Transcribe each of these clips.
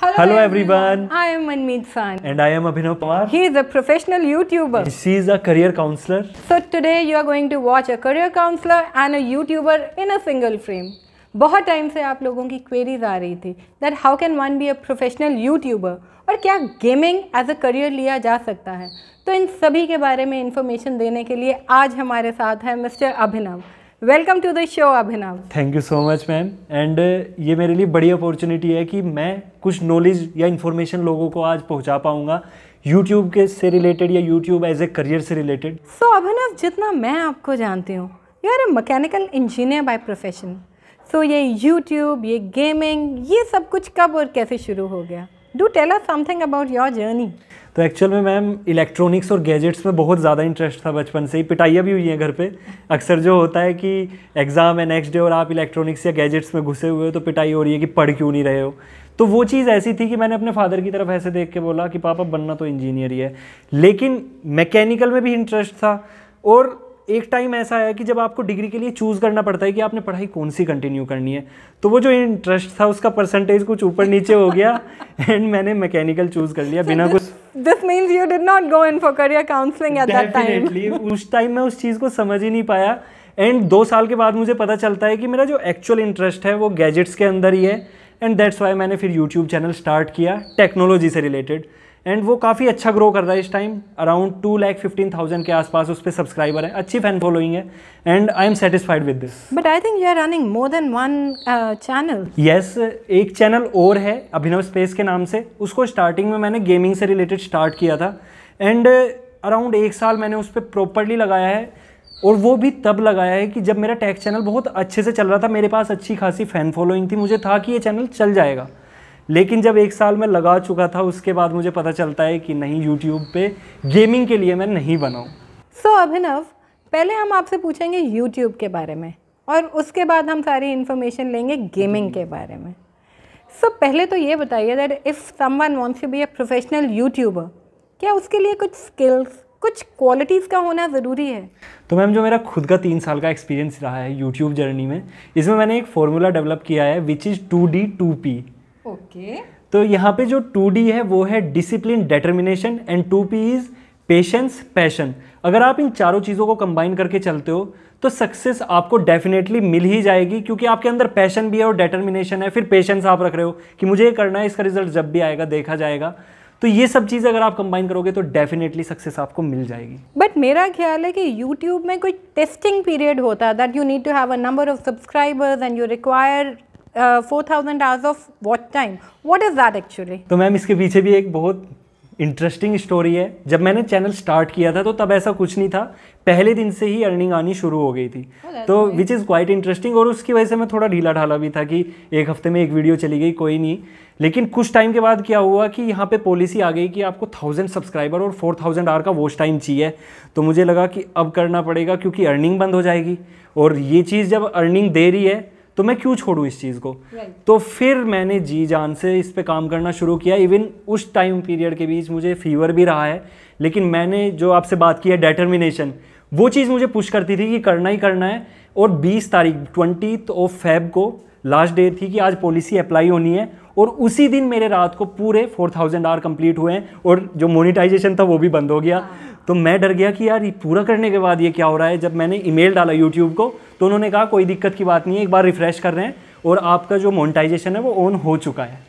Hello, Hello everyone. I am Manmeet San. And I am Abhinav Pawar. He is a professional YouTuber. She is a career counselor. So today you are going to watch a career counselor and a YouTuber in a single frame. बहुत time से आप लोगों की queries आ रही थी that how can one be a professional YouTuber और क्या गेमिंग एज अ करियर लिया जा सकता है तो इन सभी के बारे में इन्फॉर्मेशन देने के लिए आज हमारे साथ है mister Abhinav welcome to the show Abhinav thank you so much ma'am and ये मेरे लिए बड़ी अपॉर्चुनिटी है कि मैं कुछ नॉलेज या इन्फॉर्मेशन लोगों को आज पहुंचा पाऊंगा यूट्यूब के से रिलेटेड या यूट्यूब एज ए करियर से रिलेटेड सो so, अभिनव जितना मैं आपको जानती हूँ you are a mechanical engineer by profession so ये यूट्यूब ये गेमिंग ये सब कुछ कब और कैसे शुरू हो गया do tell us something about your journey तो एक्चुअल में मैम इलेक्ट्रॉनिक्स और गैजेट्स में बहुत ज़्यादा इंटरेस्ट था बचपन से ही पिटाइयाँ भी हुई हैं घर पे अक्सर जो होता है कि एग्ज़ाम है नेक्स्ट डे और आप इलेक्ट्रॉनिक्स या गैजेट्स में घुसे हुए हो तो पिटाई हो रही है कि पढ़ क्यों नहीं रहे हो तो वो चीज़ ऐसी थी कि मैंने अपने फादर की तरफ ऐसे देख के बोला कि पापा बनना तो इंजीनियर ही है लेकिन मैकेनिकल में भी इंटरेस्ट था और एक टाइम ऐसा आया कि जब आपको डिग्री के लिए चूज़ करना पड़ता है कि आपने पढ़ाई कौन सी कंटिन्यू करनी है तो वो जो इंटरेस्ट था उसका परसेंटेज कुछ ऊपर नीचे हो गया एंड मैंने मैकेनिकल चूज़ कर लिया so बिना कुछ this means you did not go in for career counselling at that time उस टाइम मैं उस चीज़ को समझ ही नहीं पाया एंड दो साल के बाद मुझे पता चलता है कि मेरा जो एक्चुअल इंटरेस्ट है वो गैजेट्स के अंदर ही है एंड दैट्स वाई मैंने फिर यूट्यूब चैनल स्टार्ट किया टेक्नोलॉजी से रिलेटेड एंड वो काफ़ी अच्छा ग्रो कर रहा है इस time around two lakh fifteen thousand के आसपास उस पर सब्सक्राइबर है अच्छी फैन फॉलोइंग है and I am satisfied with this but I think you are running more than one channel yes एक चैनल और है अभिनव स्पेस के नाम से उसको स्टार्टिंग में मैंने गेमिंग से रिलेटेड स्टार्ट किया था एंड अराउंड uh, एक साल मैंने उस पर प्रॉपरली लगाया है और वो भी तब लगाया है कि जब मेरा टैक्स चैनल बहुत अच्छे से चल रहा था मेरे पास अच्छी खासी फ़ैन फॉलोइंग थी मुझे था कि ये चैनल चल जाएगा लेकिन जब एक साल मैं लगा चुका था उसके बाद मुझे पता चलता है कि नहीं यूट्यूब पे गेमिंग के लिए मैं नहीं बनाऊँ सो so, अभिनव पहले हम आपसे पूछेंगे यूट्यूब के बारे में और उसके बाद हम सारी इन्फॉर्मेशन लेंगे गेमिंग के बारे में सो so, पहले तो ये बताइए that if one wants to be a professional YouTuber क्या उसके लिए कुछ स्किल्स कुछ क्वालिटीज़ का होना ज़रूरी है तो मैम जो मेरा खुद का तीन साल का एक्सपीरियंस रहा है यूट्यूब जर्नी में इसमें मैंने एक फॉर्मूला डेवलप किया है which is two D two P okay तो यहाँ पे जो टू डी है वो है discipline determination and two P is patience passion अगर आप इन चारों चीज़ों को कंबाइन करके चलते हो तो सक्सेस आपको डेफिनेटली मिल ही जाएगी क्योंकि आपके अंदर पैशन भी है और डेटर्मिनेशन है फिर पेशेंस आप रख रहे हो कि मुझे ये करना है इसका रिजल्ट जब भी आएगा देखा जाएगा तो ये सब चीज़ अगर आप कंबाइन करोगे तो डेफिनेटली सक्सेस आपको मिल जाएगी बट मेरा ख्याल है कि यूट्यूब में कोई टेस्टिंग पीरियड होता है that you need to have a number of subscribers and you require four hours of time is that actually तो मैम इसके पीछे भी एक बहुत इंटरेस्टिंग स्टोरी है जब मैंने चैनल स्टार्ट किया था तो तब ऐसा कुछ नहीं था पहले दिन से ही अर्निंग आनी शुरू हो गई थी oh, तो विच इज़ क्वाइट इंटरेस्टिंग और उसकी वजह से मैं थोड़ा ढीला ढाला भी था कि एक हफ्ते में एक वीडियो चली गई कोई नहीं लेकिन कुछ टाइम के बाद क्या हुआ कि यहाँ पे पॉलिसी आ गई कि आपको थाउजेंड सब्सक्राइबर और फोर थाउजेंड आर का वॉच टाइम चाहिए तो मुझे लगा कि अब करना पड़ेगा क्योंकि अर्निंग बंद हो जाएगी और ये चीज़ जब अर्निंग दे रही है तो मैं क्यों छोड़ू इस चीज़ को right. तो फिर मैंने जी जान से इस पर काम करना शुरू किया इवन उस टाइम पीरियड के बीच मुझे फीवर भी रहा है लेकिन मैंने जो आपसे बात की है डेटर्मिनेशन वो चीज़ मुझे पुश करती थी कि करना ही करना है और 20 तारीख ट्वेंटी ऑफ फैब को लास्ट डेट थी कि आज पॉलिसी अप्लाई होनी है और उसी दिन मेरे रात को पूरे 4000 थाउजेंड आर कंप्लीट हुए हैं और जो मोनिटाइजेशन था वो भी बंद हो गया हाँ। तो मैं डर गया कि यार ये पूरा करने के बाद ये क्या हो रहा है जब मैंने ईमेल डाला यूट्यूब को तो उन्होंने कहा कोई दिक्कत की बात नहीं है एक बार रिफ़्रेश कर रहे हैं और आपका जो मोनिटाइजेशन है वो ऑन हो चुका है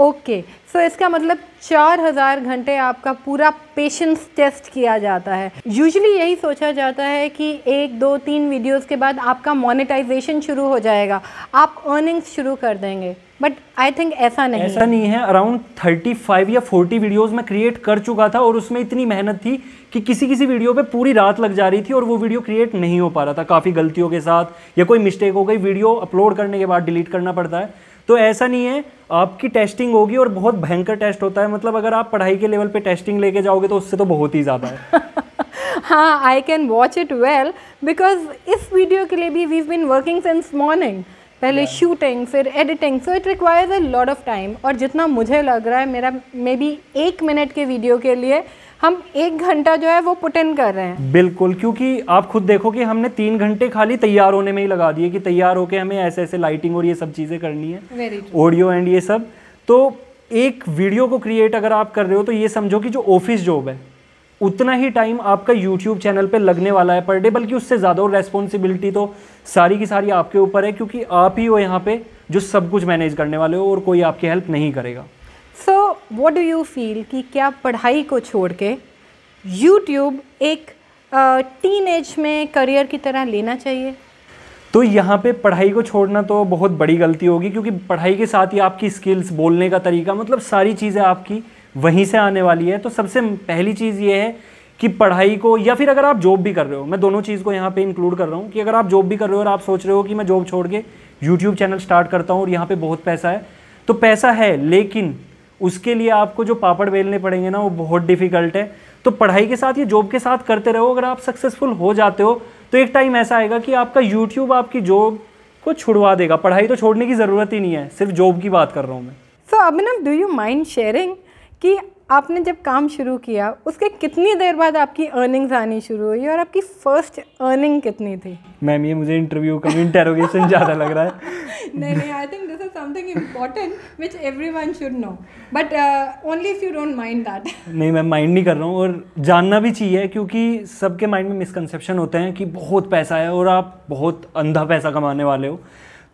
ओके सो so, इसका मतलब चार हजार घंटे आपका पूरा पेशेंस टेस्ट किया जाता है यूजली यही सोचा जाता है कि एक दो तीन वीडियोस के बाद आपका मोनेटाइजेशन शुरू हो जाएगा आप अर्निंग्स शुरू कर देंगे बट आई थिंक ऐसा नहीं ऐसा नहीं है अराउंड थर्टी फाइव या फोर्टी वीडियोस में क्रिएट कर चुका था और उसमें इतनी मेहनत थी कि किसी किसी वीडियो पे पूरी रात लग जा रही थी और वो वीडियो क्रिएट नहीं हो पा रहा था काफ़ी गलतियों के साथ या कोई मिस्टेक हो गई वीडियो अपलोड करने के बाद डिलीट करना पड़ता है तो ऐसा नहीं है आपकी टेस्टिंग होगी और बहुत भयंकर टेस्ट होता है मतलब अगर आप पढ़ाई के लेवल पे टेस्टिंग लेके जाओगे तो उससे तो बहुत ही ज़्यादा है हाँ I can watch it well because इस वीडियो के लिए भी we been working since morning पहले शूटिंग फिर editing so it requires a lot of time और जितना मुझे लग रहा है मेरा मे बी एक मिनट के वीडियो के लिए हम एक घंटा जो है वो पुट इन कर रहे हैं बिल्कुल क्योंकि आप खुद देखो कि हमने तीन घंटे खाली तैयार होने में ही लगा दिए कि तैयार होके हमें ऐसे ऐसे लाइटिंग और ये सब चीज़ें करनी है ऑडियो एंड ये सब तो एक वीडियो को क्रिएट अगर आप कर रहे हो तो ये समझो कि जो ऑफिस जॉब है उतना ही टाइम आपका यूट्यूब चैनल पर लगने वाला है पर डे बल्कि उससे ज़्यादा और रेस्पॉन्सिबिलिटी तो सारी की सारी आपके ऊपर है क्योंकि आप ही हो यहाँ पे जो सब कुछ मैनेज करने वाले हो और कोई आपकी हेल्प नहीं करेगा so what do you feel कि क्या पढ़ाई को छोड़ के यूट्यूब एक टीन एज में करियर की तरह लेना चाहिए तो यहाँ पे पढ़ाई को छोड़ना तो बहुत बड़ी गलती होगी क्योंकि पढ़ाई के साथ ही आपकी स्किल्स बोलने का तरीका मतलब सारी चीज़ें आपकी वहीं से आने वाली है तो सबसे पहली चीज़ ये है कि पढ़ाई को या फिर अगर आप जॉब भी कर रहे हो मैं दोनों चीज़ को यहाँ पे इंक्लूड कर रहा हूँ कि अगर आप जॉब भी कर रहे हो और आप सोच रहे हो कि मैं जॉब छोड़ के यूट्यूब चैनल स्टार्ट करता हूँ और यहाँ पर बहुत पैसा है तो पैसा है लेकिन उसके लिए आपको जो पापड़ बेलने पड़ेंगे ना वो बहुत डिफिकल्ट है तो पढ़ाई के साथ ये जॉब के साथ करते रहो अगर आप सक्सेसफुल हो जाते हो तो एक टाइम ऐसा आएगा कि आपका यूट्यूब आपकी जॉब को छुड़वा देगा पढ़ाई तो छोड़ने की ज़रूरत ही नहीं है सिर्फ जॉब की बात कर रहा हूँ मैं so so, Abhinav do you mind sharing कि आपने जब काम शुरू किया उसके कितनी देर बाद आपकी अर्निंग्स आनी शुरू हुई और आपकी फर्स्ट अर्निंग कितनी थी मैम ये मुझे इंटरव्यू का इंटेरोगेशन ज़्यादा लग रहा है नहीं नहीं I think this is something important which every one should know but only if you don't mind that नहीं मैं माइंड नहीं कर रहा हूँ और जानना भी चाहिए क्योंकि सबके माइंड में मिसकनसेप्शन होते हैं कि बहुत पैसा है और आप बहुत अंधा पैसा कमाने वाले हो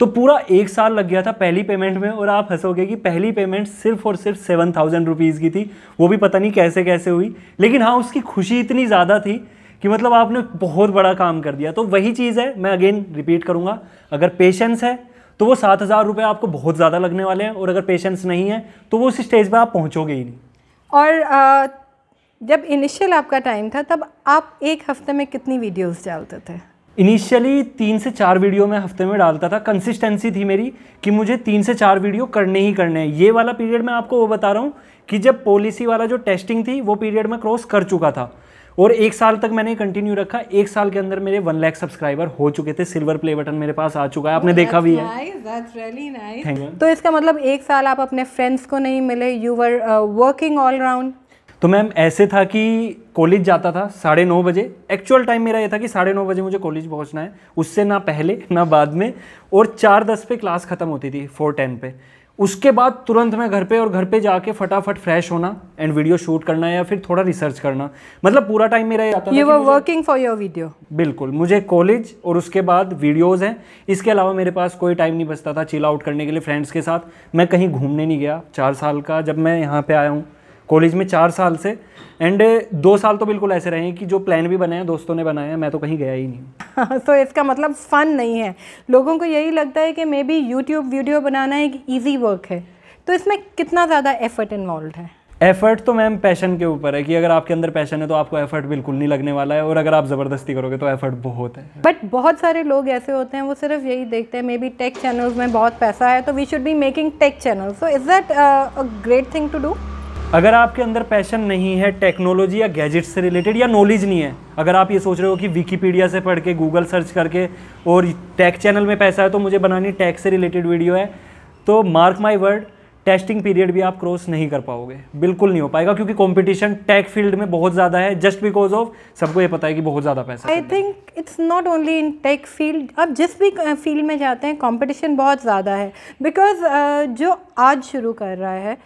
तो पूरा एक साल लग गया था पहली पेमेंट में और आप हंसोगे कि पहली पेमेंट सिर्फ और सिर्फ सेवन थाउजेंड रुपीज़ की थी वो भी पता नहीं कैसे कैसे हुई लेकिन हाँ उसकी खुशी इतनी ज़्यादा थी कि मतलब आपने बहुत बड़ा काम कर दिया तो वही चीज़ है मैं अगेन रिपीट करूँगा अगर पेशेंस है तो वो सात हज़ार रुपये आपको बहुत ज़्यादा लगने वाले हैं और अगर पेशेंस नहीं है तो वो उस स्टेज पर आप पहुँचोगे ही नहीं और आ, जब इनिशियल आपका टाइम था तब आप एक हफ्ते में कितनी वीडियोस डालते थे इनिशियली तीन से चार वीडियो मैं हफ्ते में डालता था कंसिस्टेंसी थी मेरी कि मुझे तीन से चार वीडियो करने ही करने हैं ये वाला पीरियड मैं आपको वो बता रहा हूँ कि जब पॉलिसी वाला जो टेस्टिंग थी वो पीरियड मैं क्रॉस कर चुका था और एक साल तक मैंने कंटिन्यू रखा एक साल के अंदर मेरे वन लाख सब्सक्राइबर हो चुके थे सिल्वर प्ले बटन मेरे पास आ चुका है आपने oh, देखा भी nice, है really nice. तो इसका मतलब एक साल आप अपने फ्रेंड्स को नहीं मिले you were working all round तो मैम ऐसे था कि कॉलेज जाता था साढ़े नौ बजे एक्चुअल टाइम मेरा ये था कि साढ़े नौ बजे मुझे कॉलेज पहुंचना है उससे ना पहले ना बाद में और चार दस पे क्लास ख़त्म होती थी फोर टेन पे उसके बाद तुरंत मैं घर पे और घर पे जाके फटाफट फ्रेश होना एंड वीडियो शूट करना या फिर थोड़ा रिसर्च करना मतलब पूरा टाइम मेरा जाता you were working for your video बिल्कुल मुझे कॉलेज और उसके बाद वीडियोस हैं इसके अलावा मेरे पास कोई टाइम नहीं बचता था चिल आउट करने के लिए फ्रेंड्स के साथ मैं कहीं घूमने नहीं गया चार साल का जब मैं यहाँ पे आया हूँ कॉलेज में चार साल से एंड uh, दो साल तो बिल्कुल ऐसे रहे कि जो प्लान भी बनाए हैं दोस्तों ने बनाया मैं तो कहीं गया ही नहीं तो इसका मतलब फ़न नहीं है लोगों को यही लगता है कि मे बी यूट्यूब वीडियो बनाना एक ईजी वर्क है तो इसमें कितना ज़्यादा एफर्ट इन्वॉल्व है एफर्ट तो मैम पैशन के ऊपर है कि अगर आपके अंदर पैशन है तो आपको एफर्ट बिल्कुल नहीं लगने वाला है और अगर आप ज़बरदस्ती करोगे तो एफर्ट बहुत है बट बहुत सारे लोग ऐसे होते हैं वो सिर्फ यही देखते हैं मे बी टेक चैनल्स में बहुत पैसा है तो we should be making tech channel so is that a great thing to do अगर आपके अंदर पैशन नहीं है टेक्नोलॉजी या गैजेट्स से रिलेटेड या नॉलेज नहीं है अगर आप ये सोच रहे हो कि विकीपीडिया से पढ़ के गूगल सर्च करके और टैक चैनल में पैसा है तो मुझे बनानी टैक से रिलेटेड वीडियो है तो mark my word testing period भी आप क्रॉस नहीं कर पाओगे बिल्कुल नहीं हो पाएगा क्योंकि कंपटीशन टेक फील्ड में बहुत ज़्यादा है जस्ट बिकॉज ऑफ सबको ये पता है कि बहुत ज़्यादा पैसा I think it's not only in tech field आप जिस भी फील्ड में जाते हैं कंपटीशन बहुत ज़्यादा है बिकॉज uh, जो आज शुरू कर रहा है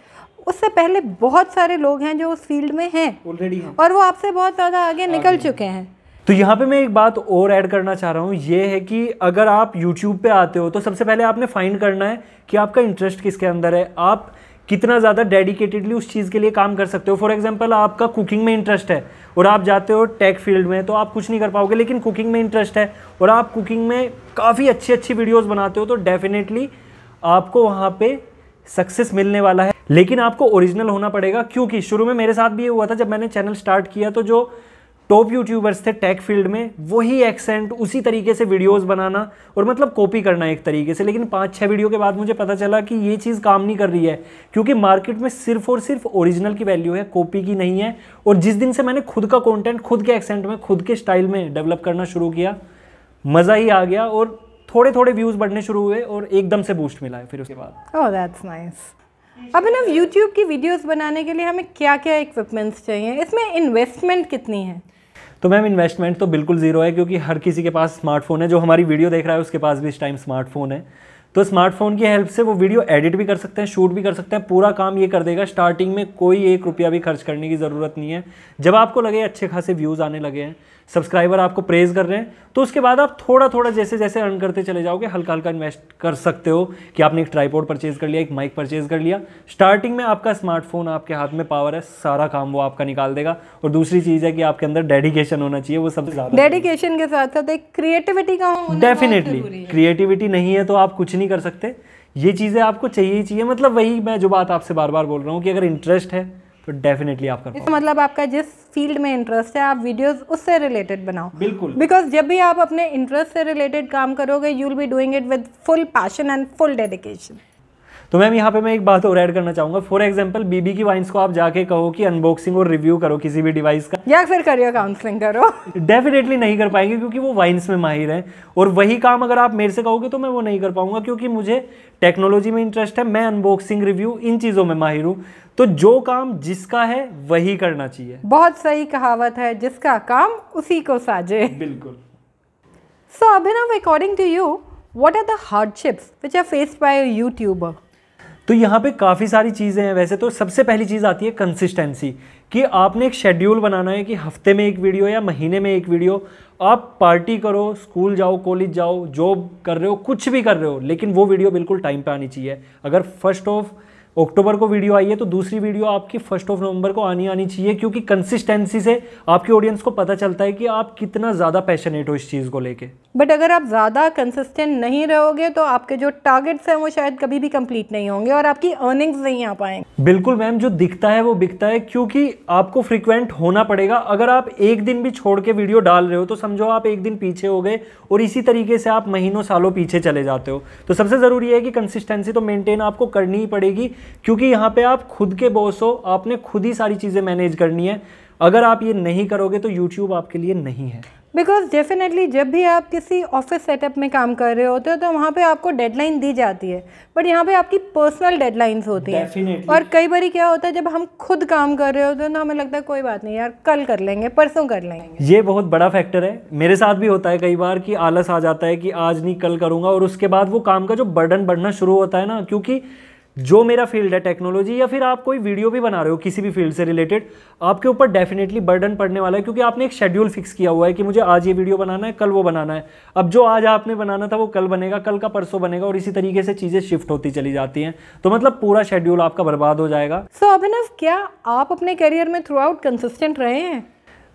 उससे पहले बहुत सारे लोग हैं जो उस फील्ड में हैं ऑलरेडी हैं और वो आपसे बहुत ज़्यादा आगे निकल चुके हैं तो यहाँ पे मैं एक बात और ऐड करना चाह रहा हूँ ये है कि अगर आप यूट्यूब पे आते हो तो सबसे पहले आपने फाइंड करना है कि आपका इंटरेस्ट किसके अंदर है आप कितना ज़्यादा डेडिकेटेडली उस चीज़ के लिए काम कर सकते हो फॉर एग्जाम्पल आपका कुकिंग में इंटरेस्ट है और आप जाते हो टेक फील्ड में तो आप कुछ नहीं कर पाओगे लेकिन कुकिंग में इंटरेस्ट है और आप कुकिंग में काफ़ी अच्छी अच्छी वीडियोज़ बनाते हो तो डेफिनेटली आपको वहाँ पर सक्सेस मिलने वाला है लेकिन आपको ओरिजिनल होना पड़ेगा क्योंकि शुरू में मेरे साथ भी ये हुआ था जब मैंने चैनल स्टार्ट किया तो जो टॉप यूट्यूबर्स थे टेक फील्ड में वही एक्सेंट उसी तरीके से वीडियोस बनाना और मतलब कॉपी करना एक तरीके से लेकिन पाँच छः वीडियो के बाद मुझे पता चला कि ये चीज़ काम नहीं कर रही है क्योंकि मार्केट में सिर्फ और सिर्फ ओरिजिनल की वैल्यू है कॉपी की नहीं है और जिस दिन से मैंने खुद का कॉन्टेंट खुद के एक्सेंट में खुद के स्टाइल में डेवलप करना शुरू किया मज़ा ही आ गया और थोड़े थोड़े व्यूज़ बढ़ने शुरू हुए और एकदम से बूस्ट मिला है फिर उसके बाद oh that's nice Abhinav YouTube की वीडियोस बनाने के लिए हमें क्या क्या इक्विपमेंट्स चाहिए इसमें इन्वेस्टमेंट कितनी है तो मैम इन्वेस्टमेंट तो बिल्कुल ज़ीरो है क्योंकि हर किसी के पास स्मार्टफोन है जो हमारी वीडियो देख रहा है उसके पास भी इस टाइम स्मार्टफोन है तो स्मार्टफोन की हेल्प से वो वीडियो एडिट भी कर सकते हैं शूट भी कर सकते हैं पूरा काम ये कर देगा स्टार्टिंग में कोई एक रुपया भी खर्च करने की ज़रूरत नहीं है जब आपको लगे अच्छे खासे व्यूज़ आने लगे हैं सब्सक्राइबर आपको प्रेज़ कर रहे हैं तो उसके बाद आप थोड़ा थोड़ा जैसे जैसे अर्न करते चले जाओगे हल्का हल्का इन्वेस्ट कर सकते हो कि आपने एक ट्राईपोर्ड परचेज़ कर लिया एक माइक परचेज़ कर लिया स्टार्टिंग में आपका स्मार्टफोन आपके हाथ में पावर है सारा काम वो आपका निकाल देगा और दूसरी चीज़ है कि आपके अंदर डेडिकेशन होना चाहिए वो सबसे ज़्यादा डेडिकेशन के साथ साथ एक क्रिएटिविटी का डेफिनेटली क्रिएटिविटी नहीं है तो आप कुछ नहीं कर सकते ये चीज़ें आपको चाहिए ही चाहिए मतलब वही मैं जो बात आपसे बार बार बोल रहा हूँ कि अगर इंटरेस्ट है तो डेफिनेटली आप कर इसका मतलब आपका जिस फील्ड में इंटरेस्ट है आप वीडियोस उससे रिलेटेड बनाओ बिल्कुल बिकॉज जब भी आप अपने इंटरेस्ट से रिलेटेड काम करोगे you will be doing it with full passion and full dedication तो मैम यहाँ पे मैं एक बात और ऐड करना चाहूंगा फॉर एग्जाम्पल बीबी की वाइन्स को आप जाके कहो कि अनबॉक्सिंग और रिव्यू करो किसी भी डिवाइस का या फिर करियर काउंसलिंग करो डेफिनेटली नहीं कर पाएंगे क्योंकि वो वाइन्स में माहिर है और वही काम अगर आप मेरे से कहोगे तो मैं वो नहीं कर पाऊंगा क्योंकि मुझे टेक्नोलॉजी में इंटरेस्ट है मैं अनबॉक्सिंग रिव्यू इन चीज़ों में माहिर हूँ तो जो काम जिसका है वही करना चाहिए बहुत सही कहावत है जिसका काम उसी को साजे बिल्कुल so Abhinav according to you what are the hardships which are faced by YouTuber तो यहाँ पे काफ़ी सारी चीज़ें हैं वैसे तो सबसे पहली चीज़ आती है कंसिस्टेंसी कि आपने एक शेड्यूल बनाना है कि हफ्ते में एक वीडियो या महीने में एक वीडियो आप पार्टी करो स्कूल जाओ कॉलेज जाओ जॉब कर रहे हो कुछ भी कर रहे हो लेकिन वो वीडियो बिल्कुल टाइम पे आनी चाहिए अगर फर्स्ट ऑफ अक्टूबर को वीडियो आई है तो दूसरी वीडियो आपकी फर्स्ट ऑफ नवंबर को आनी आनी चाहिए क्योंकि कंसिस्टेंसी से आपके ऑडियंस को पता चलता है कि आप कितना ज़्यादा पैशनेट हो इस चीज़ को लेके बट अगर आप ज़्यादा कंसिस्टेंट नहीं रहोगे तो आपके जो टारगेट्स हैं वो शायद कभी भी कंप्लीट नहीं होंगे और आपकी अर्निंग्स नहीं आ पाएंगे बिल्कुल मैम जो दिखता है वो बिकता है क्योंकि आपको फ्रिक्वेंट होना पड़ेगा अगर आप एक दिन भी छोड़ के वीडियो डाल रहे हो तो समझो आप एक दिन पीछे हो गए और इसी तरीके से आप महीनों सालों पीछे चले जाते हो तो सबसे ज़रूरी है कि कंसिस्टेंसी तो मेनटेन आपको करनी ही पड़ेगी क्योंकि यहाँ पे आप खुद के बॉस हो आपने खुद ही सारी चीज़ें मैनेज करनी है अगर आप ये नहीं करोगे तो यूट्यूब आपके लिए नहीं है बिकॉज डेफिनेटली जब भी आप किसी ऑफिस सेटअप में काम कर रहे होते हो तो वहाँ पे आपको डेडलाइन दी जाती है बट यहाँ पे आपकी पर्सनल डेडलाइंस होती है और कई बार क्या होता है जब हम खुद काम कर रहे होते हैं तो हमें लगता है कोई बात नहीं यार कल कर लेंगे परसों कर लेंगे ये बहुत बड़ा फैक्टर है मेरे साथ भी होता है कई बार कि आलस आ जाता है कि आज नहीं कल करूँगा और उसके बाद वो काम का जो बर्डन बढ़ना शुरू होता है ना क्योंकि जो मेरा फील्ड है टेक्नोलॉजी या फिर आप कोई वीडियो भी बना रहे हो किसी भी फील्ड से रिलेटेड आपके ऊपर डेफिनेटली बर्डन पड़ने वाला है क्योंकि आपने एक शेड्यूल फिक्स किया हुआ है कि मुझे आज ये वीडियो बनाना है कल वो बनाना है अब जो आज आपने बनाना था वो कल बनेगा कल का परसों बनेगा और इसी तरीके से चीज़ें शिफ्ट होती चली जाती है तो मतलब पूरा शेड्यूल आपका बर्बाद हो जाएगा सो so, अभिनव क्या आप अपने करियर में थ्रू आउट कंसिस्टेंट रहे हैं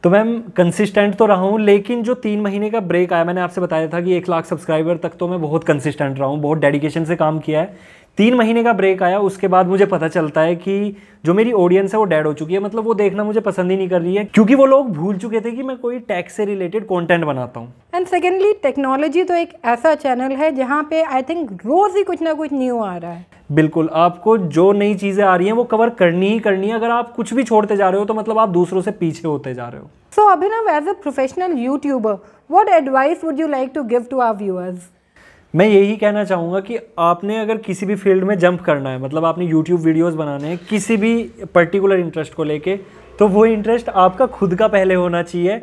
तो मैम कंसिस्टेंट तो रहा हूँ लेकिन जो तीन महीने का ब्रेक आया मैंने आपसे बताया था कि एक लाख सब्सक्राइबर तक तो मैं बहुत कंसिस्टेंट रहा हूँ बहुत डेडिकेशन से काम किया है तीन महीने का ब्रेक आया उसके बाद मुझे पता चलता है कि जो मेरी ऑडियंस है वो डेड हो चुकी है मतलब वो देखना मुझे पसंद ही नहीं कर रही है क्योंकि वो लोग भूल चुके थे कि मैं कोई टैक्स से रिलेटेड कंटेंट बनाता हूँ एंड सेकेंडली टेक्नोलॉजी तो एक ऐसा चैनल है जहाँ पे आई थिंक रोज ही कुछ ना कुछ न्यू आ रहा है बिल्कुल आपको जो नई चीज़ें आ रही हैं वो कवर करनी ही करनी है अगर आप कुछ भी छोड़ते जा रहे हो तो मतलब आप दूसरों से पीछे होते जा रहे हो so Abhinav as a professional YouTuber what advice would you like to give to our viewers मैं यही कहना चाहूँगा कि आपने अगर किसी भी फील्ड में जंप करना है मतलब आपने यूट्यूब वीडियोस बनाने हैं किसी भी पर्टिकुलर इंटरेस्ट को लेके तो वो इंटरेस्ट आपका खुद का पहले होना चाहिए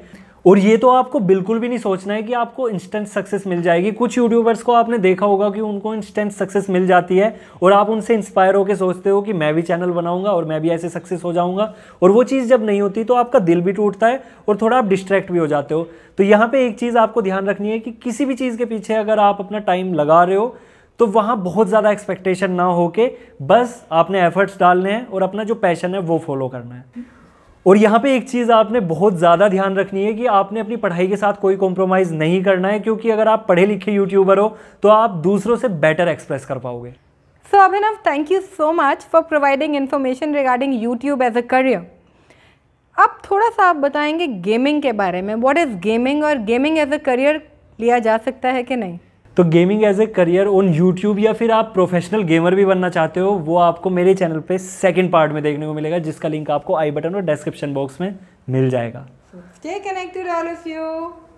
और ये तो आपको बिल्कुल भी नहीं सोचना है कि आपको इंस्टेंट सक्सेस मिल जाएगी कुछ यूट्यूबर्स को आपने देखा होगा कि उनको इंस्टेंट सक्सेस मिल जाती है और आप उनसे इंस्पायर होकर सोचते हो कि मैं भी चैनल बनाऊंगा और मैं भी ऐसे सक्सेस हो जाऊंगा और वो चीज़ जब नहीं होती तो आपका दिल भी टूटता है और थोड़ा आप डिस्ट्रैक्ट भी हो जाते हो तो यहाँ पर एक चीज़ आपको ध्यान रखनी है कि किसी भी चीज़ के पीछे अगर आप अपना टाइम लगा रहे हो तो वहाँ बहुत ज़्यादा एक्सपेक्टेशन ना हो के बस आपने एफर्ट्स डालने हैं और अपना जो पैशन है वो फॉलो करना है और यहाँ पे एक चीज़ आपने बहुत ज़्यादा ध्यान रखनी है कि आपने अपनी पढ़ाई के साथ कोई कॉम्प्रोमाइज़ नहीं करना है क्योंकि अगर आप पढ़े लिखे यूट्यूबर हो तो आप दूसरों से बेटर एक्सप्रेस कर पाओगे so Abhinav thank you so much for providing information regarding YouTube as a career अब थोड़ा सा आप बताएंगे गेमिंग के बारे में वॉट इज़ गेमिंग और गेमिंग एज अ करियर लिया जा सकता है कि नहीं तो gaming as a career on YouTube या फिर आप प्रोफेशनल गेमर भी बनना चाहते हो वो आपको मेरे चैनल पे सेकंड पार्ट में देखने को मिलेगा जिसका लिंक आपको आई बटन और डिस्क्रिप्शन बॉक्स में मिल जाएगा stay connected all of you